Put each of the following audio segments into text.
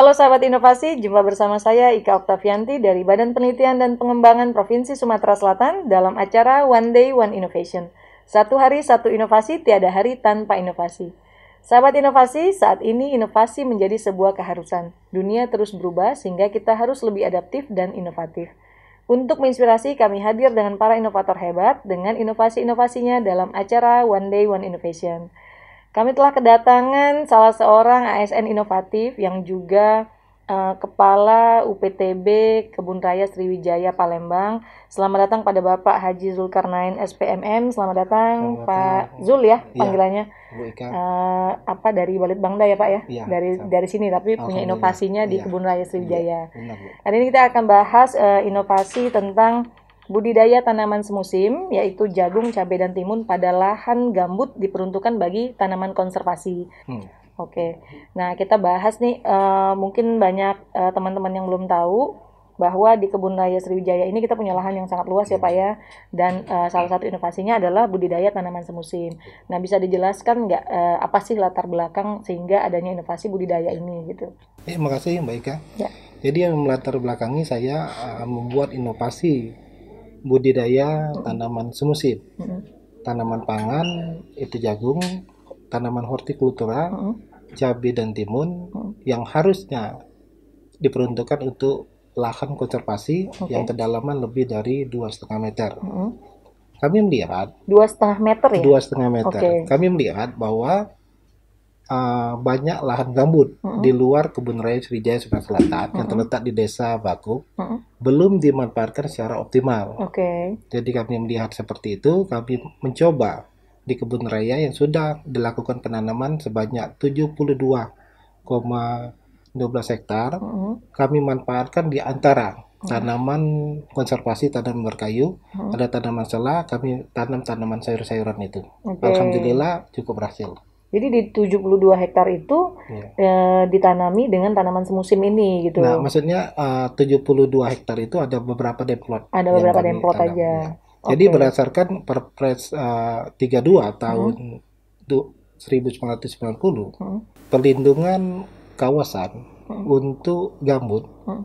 Halo sahabat inovasi, jumpa bersama saya Ika Oktavianti dari Badan Penelitian dan Pengembangan Provinsi Sumatera Selatan dalam acara One Day One Innovation. Satu hari satu inovasi, tiada hari tanpa inovasi. Sahabat inovasi, saat ini inovasi menjadi sebuah keharusan. Dunia terus berubah sehingga kita harus lebih adaptif dan inovatif. Untuk menginspirasi, kami hadir dengan para inovator hebat dengan inovasi-inovasinya dalam acara One Day One Innovation. Kami telah kedatangan salah seorang ASN inovatif yang juga uh, Kepala UPTB Kebun Raya Sriwijaya Palembang. Selamat datang pada Bapak Haji Zulkarnain SPMM. Selamat datang Selamat Pak datang. Zul ya iya, panggilannya. Ya, Uh, apa dari Balitbangda ya Pak ya? ya dari ya. dari sini tapi punya inovasinya di iya. Kebun Raya Sriwijaya. Ya, benar, Hari ini kita akan bahas uh, inovasi tentang Budidaya tanaman semusim, yaitu jagung, cabai, dan timun pada lahan gambut diperuntukkan bagi tanaman konservasi. Hmm. Oke, okay. nah kita bahas nih, uh, mungkin banyak teman eh, teman-teman yang belum tahu bahwa di Kebun Raya Sriwijaya ini kita punya lahan yang sangat luas ya Pak ya dan uh, salah satu inovasinya adalah budidaya tanaman semusim. Nah bisa dijelaskan nggak uh, apa sih latar belakang sehingga adanya inovasi budidaya ini gitu? Eh, makasih Mbak Ika. Ya. Jadi yang melatar belakangi saya uh, membuat inovasi budidaya tanaman semusim. Tanaman pangan itu jagung, tanaman hortikultura, cabai dan timun yang harusnya diperuntukkan untuk lahan konservasi okay. yang kedalaman lebih dari dua setengah meter. Kami melihat dua setengah meter ya. Dua setengah meter. Okay. Kami melihat bahwa Ah, banyak lahan gambut uh -uh. di luar kebun raya Sriwijaya Sumatera Selatan uh -uh. yang terletak di desa Baku uh -uh. belum dimanfaatkan secara optimal. Oke. Okay. Jadi kami melihat seperti itu, kami mencoba di kebun raya yang sudah dilakukan penanaman sebanyak 72,12 hektar, Uh hmm kami manfaatkan di antara tanaman konservasi tanaman berkayu, hmm. ada tanaman selah kami tanam tanaman sayur-sayuran itu. Okay. Alhamdulillah cukup berhasil. Jadi di 72 hektar itu yeah. Iya. e, ditanami dengan tanaman semusim ini gitu. Nah, maksudnya eh, uh, 72 hektar itu ada beberapa demplot. Ada beberapa demplot aja. Ya. Okay. Jadi berdasarkan Perpres eh, uh, 32 tahun hmm. 1990, hmm. perlindungan kawasan hmm. untuk gambut hmm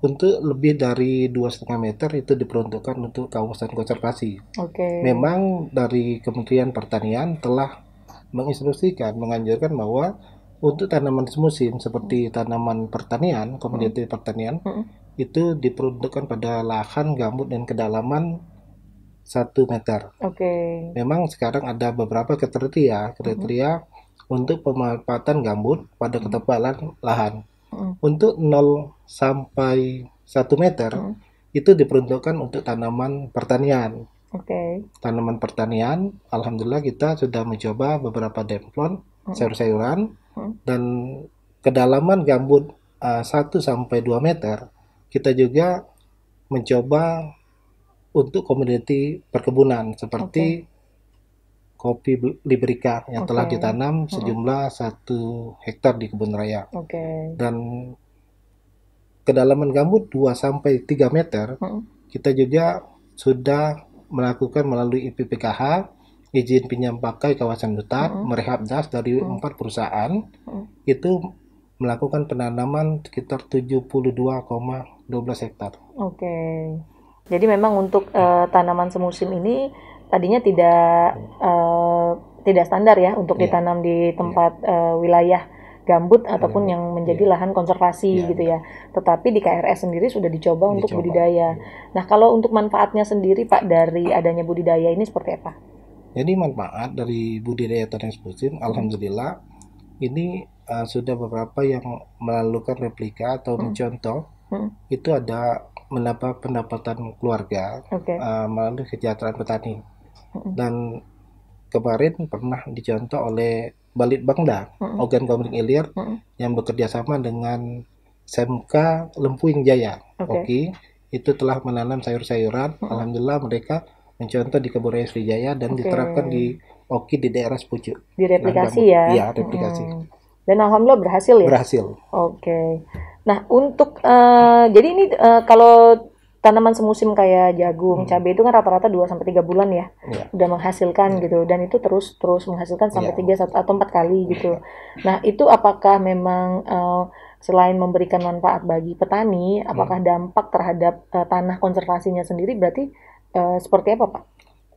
untuk lebih dari dua setengah meter itu diperuntukkan untuk kawasan konservasi. Oke. Okay. Memang dari Kementerian Pertanian telah menginstruksikan, menganjurkan bahwa untuk tanaman semusim seperti tanaman pertanian, komoditi hmm. pertanian hmm. itu diperuntukkan pada lahan gambut dan kedalaman satu meter. Oke. Okay. Memang sekarang ada beberapa kriteria kriteria hmm. untuk pemanfaatan gambut pada ketebalan lahan. Hmm. Untuk 0 sampai 1 meter hmm. itu diperuntukkan untuk tanaman pertanian okay. tanaman pertanian alhamdulillah kita sudah mencoba beberapa demplon hmm. sayur-sayuran hmm. dan kedalaman gambut uh, eh, 1 sampai 2 meter kita juga mencoba untuk komoditi perkebunan seperti okay. kopi liberika yang okay. telah ditanam hmm. sejumlah satu hmm. hektar di kebun raya okay. dan kedalaman gambut 2 sampai 3 meter hmm. kita juga sudah melakukan melalui IPPKH izin pinjam pakai kawasan hutan hmm. merehab das dari empat hmm. perusahaan hmm. itu melakukan penanaman sekitar 72,12 hektar. Oke. Jadi memang untuk uh, tanaman semusim ini tadinya tidak uh, tidak standar ya untuk yeah. ditanam di iya. tempat yeah. uh, wilayah gambut ataupun yang menjadi yeah. lahan konservasi yeah. gitu ya. Tetapi di KRS sendiri sudah dicoba, dicoba untuk budidaya. Yeah. Nah, kalau untuk manfaatnya sendiri Pak dari adanya budidaya ini seperti apa? Jadi manfaat dari budidaya tanaman musim, alhamdulillah ini uh, sudah beberapa yang melakukan replika atau hmm. mencontoh hmm. itu ada mendapat pendapatan keluarga okay. uh, eh, melalui kesejahteraan petani. Hmm. Dan kemarin pernah dicontoh oleh Bangda, mm hmm. organ Komering Ilir hmm. yang bekerja sama dengan SMK Lempuing Jaya. Oke. Okay. Okay. Itu telah menanam sayur-sayuran. Hmm. Alhamdulillah mereka mencontoh di Kebun Raya Sriwijaya dan okay. diterapkan di Oki di daerah sepucuk. Direplikasi nah, ya? Iya, replikasi. Hmm. Dan alhamdulillah berhasil ya? Berhasil. Oke. Okay. Nah, untuk uh, jadi ini uh, kalau tanaman semusim kayak jagung, hmm. cabai itu kan rata-rata 2 sampai 3 bulan ya. Yeah. Udah menghasilkan iya. gitu dan itu terus terus menghasilkan sampai yeah. 3 atau 4 kali gitu. Iya. Nah, itu apakah memang uh, selain memberikan manfaat bagi petani, apakah hmm. dampak terhadap uh, tanah konservasinya sendiri berarti uh, seperti apa, Pak?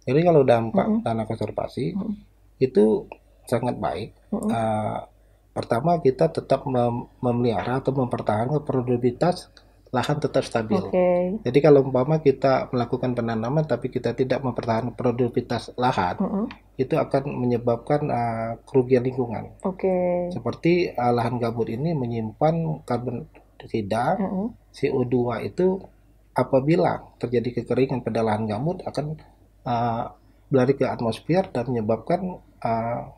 Jadi kalau dampak hmm. tanah konservasi hmm. itu sangat baik. Hmm. Uh, pertama kita tetap mem memelihara atau mempertahankan produktivitas lahan tetap stabil. Okay. Jadi kalau umpama kita melakukan penanaman tapi kita tidak mempertahankan produktivitas lahan, mm -hmm. itu akan menyebabkan uh, kerugian lingkungan. Okay. Seperti uh, lahan gambut ini menyimpan karbon dioksida, mm -hmm. CO2 itu apabila terjadi kekeringan pada lahan gambut akan uh, berlari ke atmosfer dan menyebabkan uh,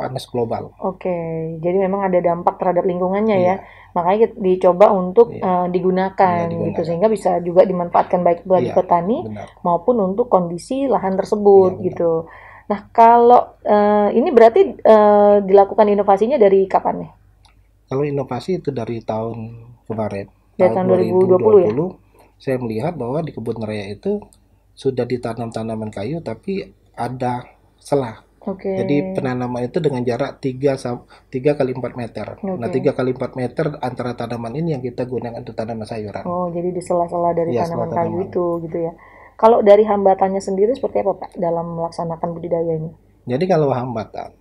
panas global. Oke, okay. jadi memang ada dampak terhadap lingkungannya ya. iya. ya. Makanya dicoba untuk iya. uh, digunakan, iya, digunakan gitu sehingga bisa juga dimanfaatkan baik bagi iya, petani benar. maupun untuk kondisi lahan tersebut iya, gitu. Nah, kalau uh, ini berarti uh, dilakukan inovasinya dari kapan nih? Kalau inovasi itu dari tahun kemarin, dari tahun 2020, 2020 ya. Saya melihat bahwa di kebun raya itu sudah ditanam tanaman kayu tapi ada selah Okay. Jadi penanaman itu dengan jarak 3 3 kali empat meter. Okay. Nah, tiga kali empat meter antara tanaman ini yang kita gunakan untuk tanaman sayuran. Oh, jadi di sela-sela dari ya, tanaman kayu itu gitu ya. Kalau dari hambatannya sendiri seperti apa Pak dalam melaksanakan budidaya ini? Jadi kalau hambatan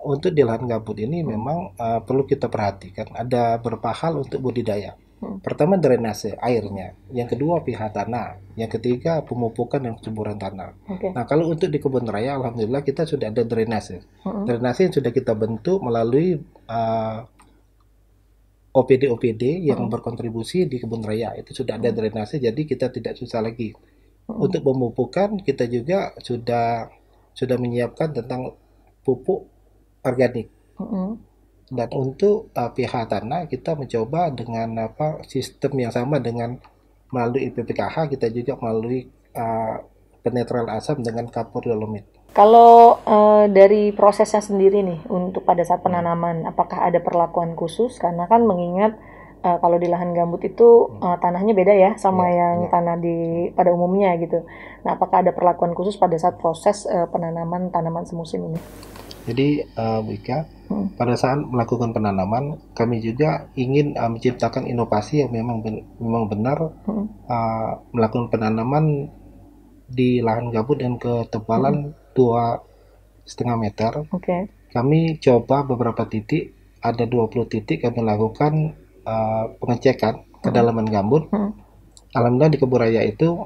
untuk di lahan gabut ini memang uh, perlu kita perhatikan ada beberapa hal untuk budidaya. Hmm. Pertama drainase airnya, yang kedua pihak tanah, yang ketiga pemupukan dan pencemburuan tanah. Okay. Nah kalau untuk di kebun raya, alhamdulillah kita sudah ada drainase. hmm Drainase yang sudah kita bentuk melalui opd OPD OPD yang hmm berkontribusi di kebun raya itu sudah ada hmm. drainase, jadi kita tidak susah lagi. hmm Untuk pemupukan kita juga sudah sudah menyiapkan tentang pupuk organik. hmm dan untuk uh, pihak tanah kita mencoba dengan apa sistem yang sama dengan melalui IPPKH kita juga melalui uh, eh, penetral asam dengan kapur dolomit. Kalau uh, dari prosesnya sendiri nih untuk pada saat hmm. penanaman apakah ada perlakuan khusus karena kan mengingat uh, kalau di lahan gambut itu uh, tanahnya beda ya sama ya, yang ya. tanah di pada umumnya gitu. Nah, apakah ada perlakuan khusus pada saat proses uh, penanaman tanaman semusim ini? Jadi uh, eh, Bu Ika, hmm. pada saat melakukan penanaman, kami juga ingin uh, menciptakan inovasi yang memang ben memang benar hmm. uh, melakukan penanaman di lahan gabut dan ketebalan hmm. dua setengah meter. Okay. Kami coba beberapa titik, ada 20 titik kami lakukan uh, pengecekan hmm. kedalaman gambut. Hmm. Alhamdulillah di Keburaya itu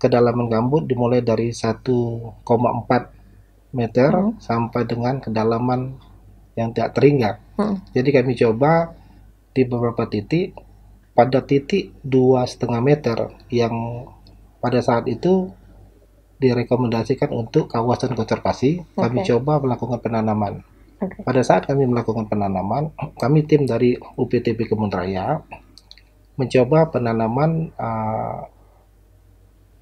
kedalaman gambut dimulai dari 1,4 meter hmm. sampai dengan kedalaman yang tidak teringat. Hmm. Jadi kami coba di beberapa titik pada titik dua setengah meter yang pada saat itu direkomendasikan untuk kawasan konservasi okay. kami coba melakukan penanaman. Okay. Pada saat kami melakukan penanaman, kami tim dari UPTB Kebun Raya mencoba penanaman uh,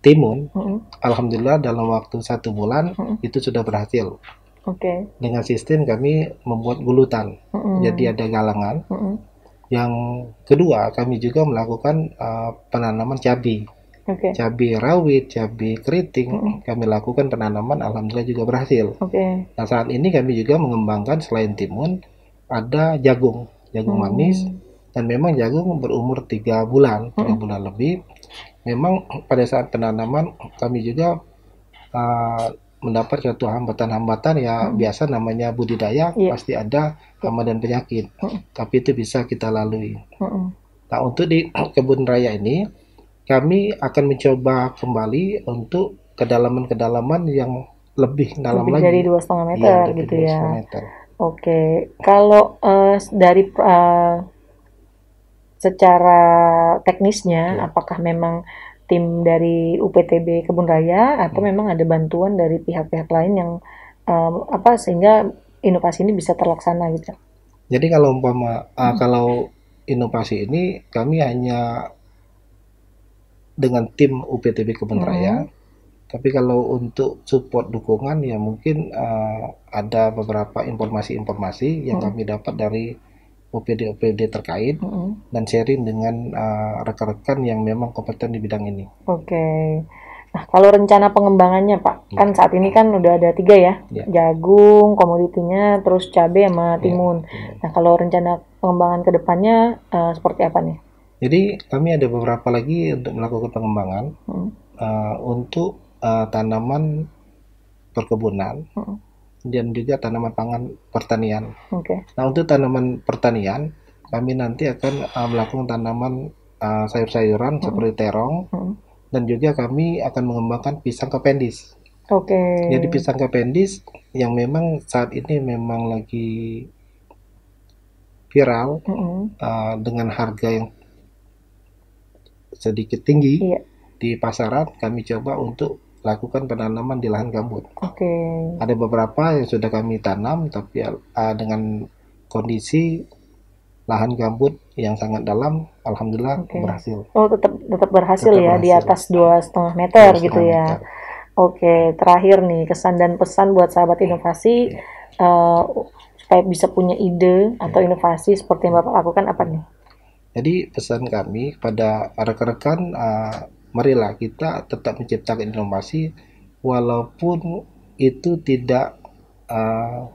timun, mm -hmm. alhamdulillah dalam waktu satu bulan mm -hmm. itu sudah berhasil. Oke. Okay. Dengan sistem kami membuat gulutan, mm -hmm. jadi ada galangan. Mm -hmm. Yang kedua kami juga melakukan uh, penanaman cabai. Okay. Cabai rawit, cabai keriting, mm -hmm. kami lakukan penanaman, alhamdulillah juga berhasil. Oke. Okay. Nah saat ini kami juga mengembangkan selain timun, ada jagung, jagung mm -hmm. manis, dan memang jagung berumur tiga bulan, tiga mm -hmm. bulan lebih memang pada saat penanaman kami juga uh, mendapat suatu hambatan-hambatan ya hmm. biasa namanya budidaya yeah. pasti ada hama dan penyakit hmm. tapi itu bisa kita lalui hmm. nah untuk di kebun raya ini kami akan mencoba kembali untuk kedalaman-kedalaman yang lebih dalam lebih lagi Jadi iya, gitu ya. dua setengah meter ya, gitu ya meter. oke kalau uh, dari uh, secara teknisnya ya. apakah memang tim dari UPTB Kebun Raya atau hmm. memang ada bantuan dari pihak-pihak lain yang um, apa sehingga inovasi ini bisa terlaksana gitu. Jadi kalau umpama ah, hmm. uh, kalau inovasi ini kami hanya dengan tim UPTB Kebun hmm. Raya. Tapi kalau untuk support dukungan ya mungkin uh, ada beberapa informasi-informasi yang hmm. kami dapat dari OPD-OPD terkait mm -hmm. dan sharing dengan uh, rekan-rekan uh, yang memang kompeten di bidang ini. Oke. Okay. Nah, kalau rencana pengembangannya, Pak, kan ya. kan saat ini kan udah ada tiga ya, ya. jagung, komoditinya, terus cabai sama ya, timun. Ya. Nah, kalau rencana pengembangan kedepannya uh, seperti apa nih? Jadi kami ada beberapa lagi untuk melakukan pengembangan hmm. uh, untuk uh, tanaman perkebunan. Hmm dan juga tanaman pangan pertanian. Okay. Nah untuk tanaman pertanian kami nanti akan uh, melakukan tanaman uh, sayur-sayuran hmm. seperti terong hmm. dan juga kami akan mengembangkan pisang kapendis. Oke. Okay. Jadi pisang kapendis yang memang saat ini memang lagi viral hmm. uh, dengan harga yang sedikit tinggi yeah. di pasaran kami coba untuk lakukan penanaman di lahan gambut. Oke. Okay. Ada beberapa yang sudah kami tanam tapi uh, dengan kondisi lahan gambut yang sangat dalam, alhamdulillah okay. berhasil. Oh tetap tetap berhasil tetap ya berhasil. di atas dua setengah meter gitu ya. Meter. Oke, terakhir nih kesan dan pesan buat sahabat inovasi okay. uh, eh, supaya bisa punya ide okay. atau inovasi seperti yang bapak lakukan apa nih? Jadi pesan kami kepada rekan-rekan uh, marilah kita tetap menciptakan inovasi walaupun itu tidak uh,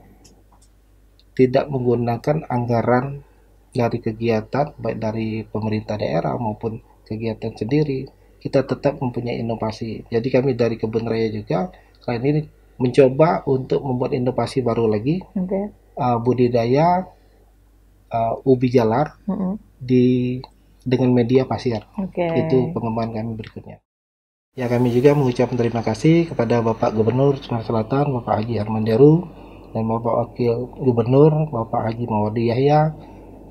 tidak menggunakan anggaran dari kegiatan baik dari pemerintah daerah maupun kegiatan sendiri kita tetap mempunyai inovasi jadi kami dari kebun raya juga kali ini mencoba untuk membuat inovasi baru lagi okay. uh, eh, budidaya uh, ubi jalar mm -hmm. di dengan media pasir. Okay. Itu pengembangan kami berikutnya. Ya kami juga mengucapkan terima kasih kepada Bapak Gubernur Sumatera Selatan, Bapak Haji Arman Deru, dan Bapak Wakil Gubernur, Bapak Haji Mawadi Yahya,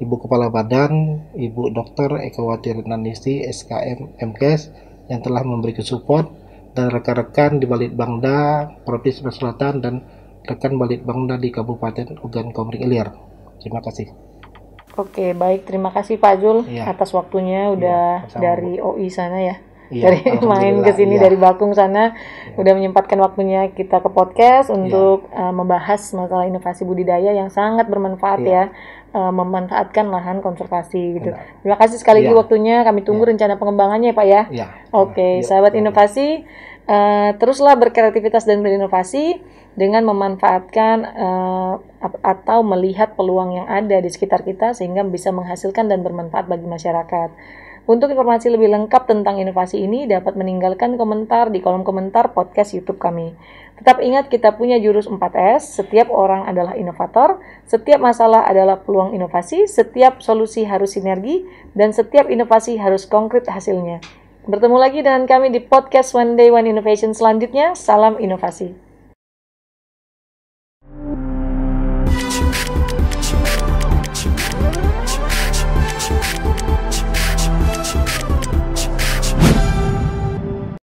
Ibu Kepala Badan, Ibu Dr. Ekawati Renanisi, SKM MKes, yang telah memberi support, dan rekan-rekan di Balit Bangda, Provinsi Sumatera Selatan, dan rekan Balit Bangda di Kabupaten Ugan Komering Ilir. Terima kasih. Oke, baik. Terima kasih Pak Jul ya. atas waktunya iya, udah ya, dari OI sana ya. Iya, dari main ke sini iya. dari Bakung sana iya. udah menyempatkan waktunya kita ke podcast iya. untuk iya. uh, membahas masalah inovasi budidaya yang sangat bermanfaat iya. ya uh, memanfaatkan lahan konservasi gitu. Benar. Terima kasih sekali lagi iya. waktunya kami tunggu rencana pengembangannya ya Pak ya. Oke, sahabat inovasi Eh, teruslah berkreativitas dan berinovasi dengan memanfaatkan uh, atau melihat peluang yang ada di sekitar kita sehingga bisa menghasilkan dan bermanfaat bagi masyarakat. Untuk informasi lebih lengkap tentang inovasi ini dapat meninggalkan komentar di kolom komentar podcast YouTube kami. Tetap ingat kita punya jurus 4S, setiap orang adalah inovator, setiap masalah adalah peluang inovasi, setiap solusi harus sinergi, dan setiap inovasi harus konkret hasilnya. Bertemu lagi dengan kami di podcast One Day One Innovation selanjutnya. Salam inovasi.